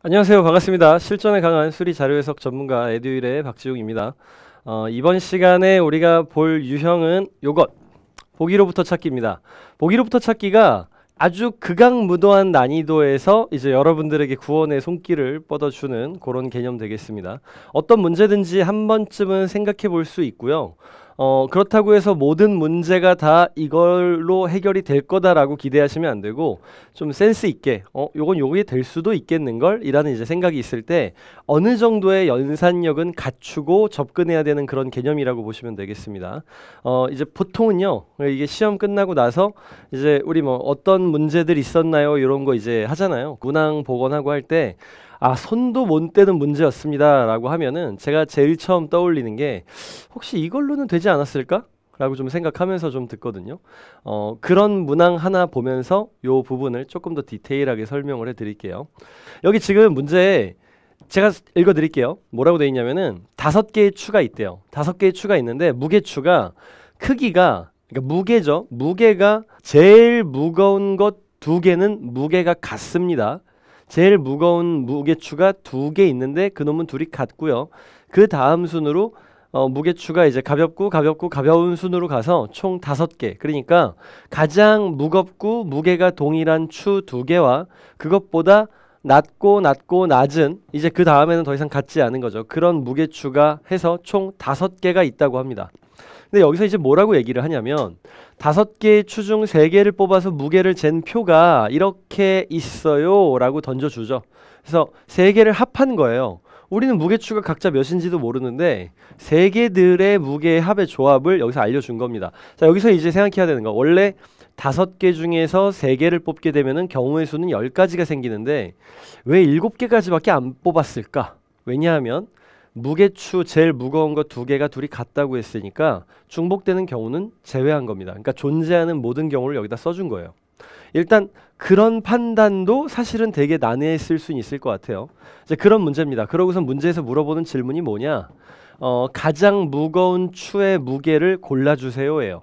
안녕하세요. 반갑습니다. 실전에 강한 수리 자료 해석 전문가 에듀일의 박지웅입니다. 어, 이번 시간에 우리가 볼 유형은 요것 보기로부터 찾기입니다. 보기로부터 찾기가 아주 극악무도한 난이도에서 이제 여러분들에게 구원의 손길을 뻗어주는 그런 개념 되겠습니다. 어떤 문제든지 한 번쯤은 생각해 볼 수 있고요. 어, 그렇다고 해서 모든 문제가 다 이걸로 해결이 될 거다라고 기대하시면 안 되고 좀 센스 있게 어, 요건 요게 될 수도 있겠는 걸이라는 이제 생각이 있을 때 어느 정도의 연산력은 갖추고 접근해야 되는 그런 개념이라고 보시면 되겠습니다. 어, 이제 보통은요. 이게 시험 끝나고 나서 이제 우리 뭐 어떤 문제들 있었나요? 이런 거 이제 하잖아요. 문항 복원하고 할때 아 손도 못떼는 문제였습니다라고 하면은 제가 제일 처음 떠올리는 게 혹시 이걸로는 되지 않았을까? 라고 좀 생각하면서 좀 듣거든요. 어, 그런 문항 하나 보면서 요 부분을 조금 더 디테일하게 설명을 해 드릴게요. 여기 지금 문제에 제가 읽어 드릴게요. 뭐라고 돼 있냐면은 다섯 개의 추가 있대요. 다섯 개의 추가 있는데 무게추가 크기가 그러니까 무게죠. 무게가 제일 무거운 것 두 개는 무게가 같습니다. 제일 무거운 무게추가 두 개 있는데 그놈은 둘이 같고요. 그 다음 순으로 어, 무게추가 이제 가볍고 가볍고 가벼운 순으로 가서 총 다섯 개. 그러니까 가장 무겁고 무게가 동일한 추 두 개와 그것보다 낮고 낮고 낮은 이제 그 다음에는 더 이상 같지 않은 거죠. 그런 무게추가 해서 총 다섯 개가 있다고 합니다. 근데 여기서 이제 뭐라고 얘기를 하냐면 다섯 개의 추중 세 개를 뽑아서 무게를 잰 표가 이렇게 있어요라고 던져주죠. 그래서 세 개를 합한 거예요. 우리는 무게추가 각자 몇인지도 모르는데 세 개들의 무게의 합의 조합을 여기서 알려준 겁니다. 자 여기서 이제 생각해야 되는 거 원래 다섯 개 중에서 세 개를 뽑게 되면 경우의 수는 열 가지가 생기는데 왜 일곱 개까지밖에 안 뽑았을까? 왜냐하면 무게추 제일 무거운 거 두 개가 둘이 같다고 했으니까 중복되는 경우는 제외한 겁니다. 그러니까 존재하는 모든 경우를 여기다 써준 거예요. 일단 그런 판단도 사실은 되게 난해했을 수 있을 것 같아요. 이제 그런 문제입니다. 그러고선 문제에서 물어보는 질문이 뭐냐? 어, 가장 무거운 추의 무게를 골라주세요예요.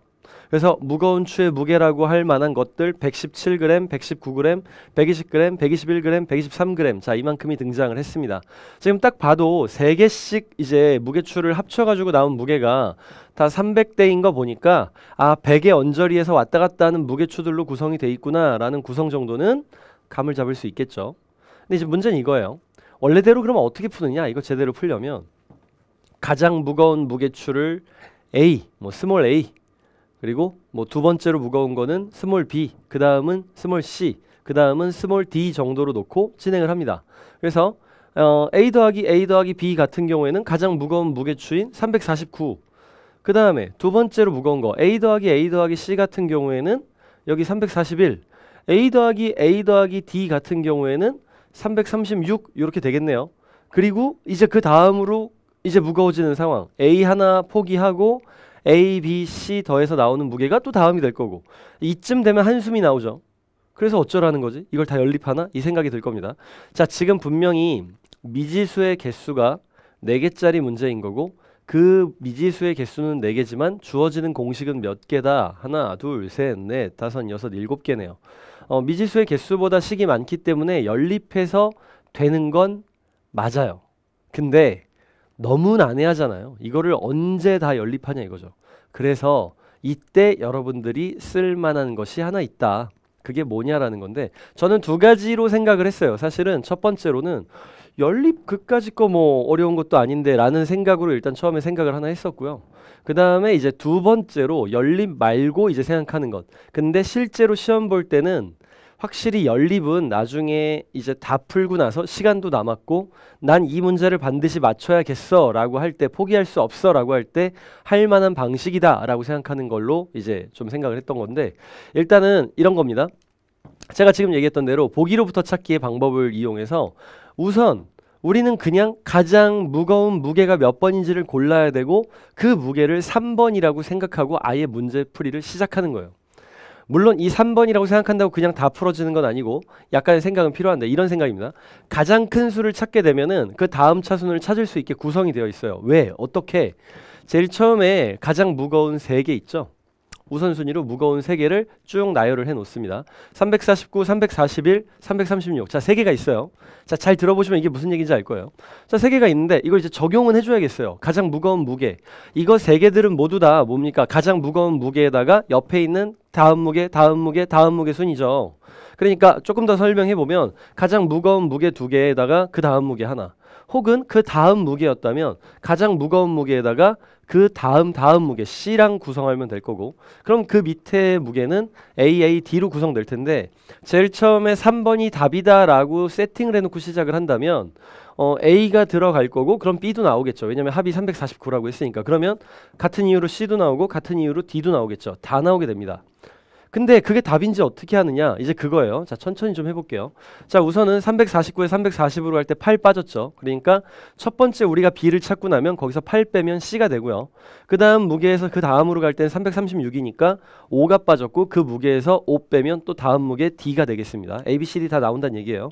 그래서 무거운 추의 무게라고 할 만한 것들 117g, 119g, 120g, 121g, 123g 자 이만큼이 등장을 했습니다. 지금 딱 봐도 3 개씩 이제 무게추를 합쳐가지고 나온 무게가 다 300대인 거 보니까 아 100의 언저리에서 왔다 갔다 하는 무게추들로 구성이 돼 있구나라는 구성 정도는 감을 잡을 수 있겠죠. 근데 이제 문제는 이거예요. 원래대로 그러면 어떻게 푸느냐? 이거 제대로 풀려면 가장 무거운 무게추를 A, 뭐 스몰 A 그리고 뭐 두 번째로 무거운 거는 스몰 b, 그 다음은 스몰 c, 그 다음은 스몰 d 정도로 놓고 진행을 합니다. 그래서 어, a 더하기 a 더하기 b 같은 경우에는 가장 무거운 무게추인 349. 그 다음에 두 번째로 무거운 거 a 더하기 a 더하기 c 같은 경우에는 여기 341. a 더하기 a 더하기 d 같은 경우에는 336 이렇게 되겠네요. 그리고 이제 그 다음으로 이제 무거워지는 상황. a 하나 포기하고 A, B, C 더해서 나오는 무게가 또 다음이 될 거고 이쯤 되면 한숨이 나오죠. 그래서 어쩌라는 거지? 이걸 다 연립하나? 이 생각이 들 겁니다. 자, 지금 분명히 미지수의 개수가 4개짜리 문제인 거고 그 미지수의 개수는 4개지만 주어지는 공식은 몇 개다? 하나, 둘, 셋, 넷, 다섯, 여섯, 일곱 개네요. 어, 미지수의 개수보다 식이 많기 때문에 연립해서 되는 건 맞아요. 근데 너무 난해하잖아요. 이거를 언제 다 연립하냐 이거죠. 그래서 이때 여러분들이 쓸만한 것이 하나 있다. 그게 뭐냐라는 건데 저는 두 가지로 생각을 했어요. 사실은 첫 번째로는 연립 그까지 거 뭐 어려운 것도 아닌데 라는 생각으로 일단 처음에 생각을 하나 했었고요. 그 다음에 이제 두 번째로 연립 말고 이제 생각하는 것. 근데 실제로 시험 볼 때는 확실히 연립은 나중에 이제 다 풀고 나서 시간도 남았고 난 이 문제를 반드시 맞춰야겠어 라고 할 때 포기할 수 없어 라고 할 때 할 만한 방식이다 라고 생각하는 걸로 이제 좀 생각을 했던 건데 일단은 이런 겁니다. 제가 지금 얘기했던 대로 보기로부터 찾기의 방법을 이용해서 우선 우리는 그냥 가장 무거운 무게가 몇 번인지를 골라야 되고 그 무게를 3번이라고 생각하고 아예 문제풀이를 시작하는 거예요. 물론 이 3번이라고 생각한다고 그냥 다 풀어지는 건 아니고 약간의 생각은 필요한데 이런 생각입니다. 가장 큰 수를 찾게 되면은 그 다음 차순을 찾을 수 있게 구성이 되어 있어요. 왜? 어떻게? 제일 처음에 가장 무거운 3개 있죠. 우선순위로 무거운 3 개를 쭉 나열을 해 놓습니다. 349, 341, 336. 자, 3 개가 있어요. 자, 잘 들어보시면 이게 무슨 얘기인지 알 거예요. 자, 3 개가 있는데 이걸 이제 적용은 해줘야겠어요. 가장 무거운 무게. 이거 3 개들은 모두 다 뭡니까? 가장 무거운 무게에다가 옆에 있는 다음 무게, 다음 무게, 다음 무게 순이죠. 그러니까 조금 더 설명해 보면 가장 무거운 무게 2 개에다가 그 다음 무게 하나. 혹은 그 다음 무게였다면 가장 무거운 무게에다가 그 다음 다음 무게 C랑 구성하면 될 거고 그럼 그 밑에 무게는 AAD로 구성될 텐데 제일 처음에 3번이 답이다 라고 세팅을 해놓고 시작을 한다면 어, A가 들어갈 거고 그럼 B도 나오겠죠 왜냐면 합이 349라고 했으니까 그러면 같은 이유로 C도 나오고 같은 이유로 D도 나오겠죠 다 나오게 됩니다 근데 그게 답인지 어떻게 하느냐? 이제 그거예요. 자, 천천히 좀 해볼게요. 자, 우선은 349에 340으로 할 때 8 빠졌죠. 그러니까 첫 번째 우리가 B를 찾고 나면 거기서 8 빼면 C가 되고요. 그 다음 무게에서 그 다음으로 갈 때는 336이니까 5가 빠졌고 그 무게에서 5 빼면 또 다음 무게 D가 되겠습니다. A, B, C, D 다 나온다는 얘기예요.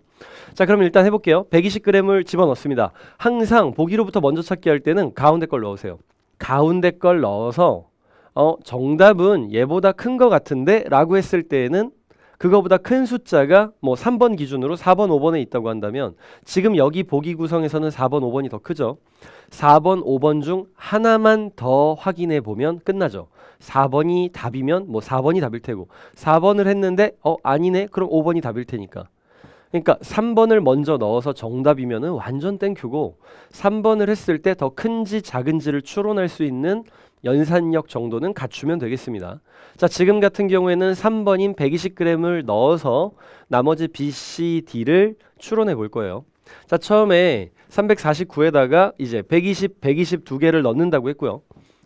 자, 그럼 일단 해볼게요. 120g을 집어넣습니다. 항상 보기로부터 먼저 찾기 할 때는 가운데 걸 넣으세요. 가운데 걸 넣어서 어, 정답은 얘보다 큰 것 같은데 라고 했을 때에는 그거보다 큰 숫자가 뭐 3번 기준으로 4번, 5번에 있다고 한다면 지금 여기 보기 구성에서는 4번, 5번이 더 크죠. 4번, 5번 중 하나만 더 확인해 보면 끝나죠. 4번이 답이면 뭐 4번이 답일 테고 4번을 했는데 어 아니네 그럼 5번이 답일 테니까 그러니까 3번을 먼저 넣어서 정답이면 완전 땡큐고 3번을 했을 때 더 큰지 작은지를 추론할 수 있는 연산력 정도는 갖추면 되겠습니다. 자, 지금 같은 경우에는 3번인 120g을 넣어서 나머지 BCD를 추론해 볼 거예요. 자, 처음에 349에다가 이제 120, 122개를 넣는다고 했고요.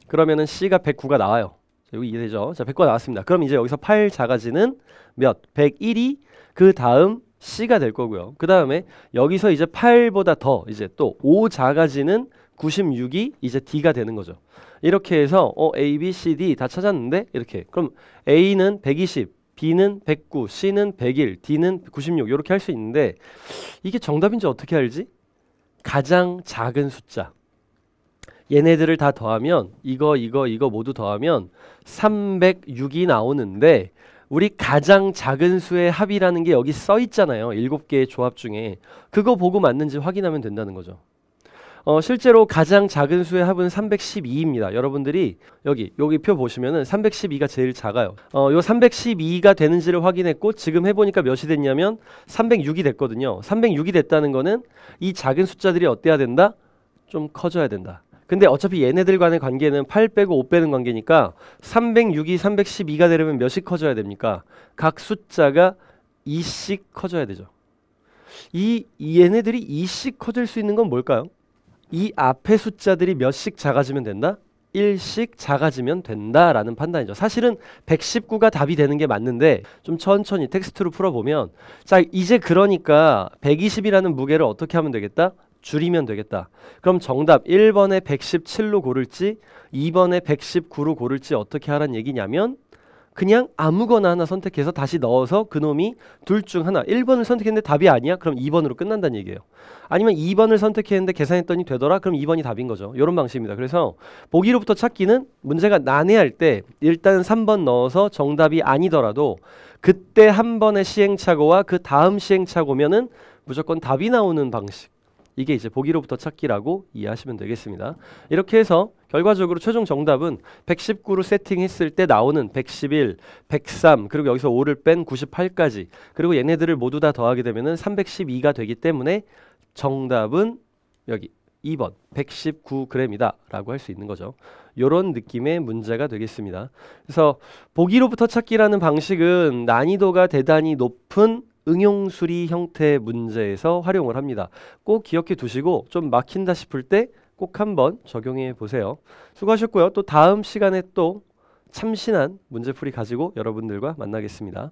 그러면은 C가 109가 나와요. 자, 여기 이해되죠? 자, 1 0 9가 나왔습니다. 그럼 이제 여기서 8 작아지는 몇? 101이 그 다음 C가 될 거고요. 그 다음에 여기서 이제 8보다 더 이제 또 5 작아지는 96이 이제 D가 되는 거죠. 이렇게 해서 어, A, B, C, D 다 찾았는데 이렇게 그럼 A는 120, B는 109, C는 101, D는 96 이렇게 할 수 있는데 이게 정답인지 어떻게 알지? 가장 작은 숫자 얘네들을 다 더하면 이거 이거 이거 모두 더하면 306이 나오는데 우리 가장 작은 수의 합이라는 게 여기 써 있잖아요. 일곱 개의 조합 중에 그거 보고 맞는지 확인하면 된다는 거죠. 어, 실제로 가장 작은 수의 합은 312입니다. 여러분들이 여기 여기 표 보시면은 312가 제일 작아요. 어, 요 312가 되는지를 확인했고 지금 해보니까 몇이 됐냐면 306이 됐거든요. 306이 됐다는 거는 이 작은 숫자들이 어때야 된다? 좀 커져야 된다. 근데 어차피 얘네들 간의 관계는 8 빼고 5 빼는 관계니까 306이 312가 되려면 몇이 커져야 됩니까? 각 숫자가 2씩 커져야 되죠. 이, 이 얘네들이 2씩 커질 수 있는 건 뭘까요? 이 앞에 숫자들이 몇씩 작아지면 된다? 1씩 작아지면 된다라는 판단이죠. 사실은 119가 답이 되는 게 맞는데 좀 천천히 텍스트로 풀어보면 자 이제 그러니까 120이라는 무게를 어떻게 하면 되겠다? 줄이면 되겠다. 그럼 정답 1번에 117로 고를지 2번에 119로 고를지 어떻게 하란 얘기냐면 그냥 아무거나 하나 선택해서 다시 넣어서 그놈이 둘 중 하나 1번을 선택했는데 답이 아니야? 그럼 2번으로 끝난다는 얘기예요. 아니면 2번을 선택했는데 계산했더니 되더라? 그럼 2번이 답인 거죠. 이런 방식입니다. 그래서 보기로부터 찾기는 문제가 난해할 때 일단 3번 넣어서 정답이 아니더라도 그때 한 번의 시행착오와 그 다음 시행착오면은 무조건 답이 나오는 방식. 이게 이제 보기로부터 찾기라고 이해하시면 되겠습니다. 이렇게 해서 결과적으로 최종 정답은 119로 세팅했을 때 나오는 111, 103 그리고 여기서 5를 뺀 98까지 그리고 얘네들을 모두 다 더하게 되면 312가 되기 때문에 정답은 여기 2번 119g이다 라고 할 수 있는 거죠. 이런 느낌의 문제가 되겠습니다. 그래서 보기로부터 찾기라는 방식은 난이도가 대단히 높은 응용수리 형태 문제에서 활용을 합니다. 꼭 기억해 두시고 좀 막힌다 싶을 때 꼭 한번 적용해 보세요. 수고하셨고요. 또 다음 시간에 또 참신한 문제풀이 가지고 여러분들과 만나겠습니다.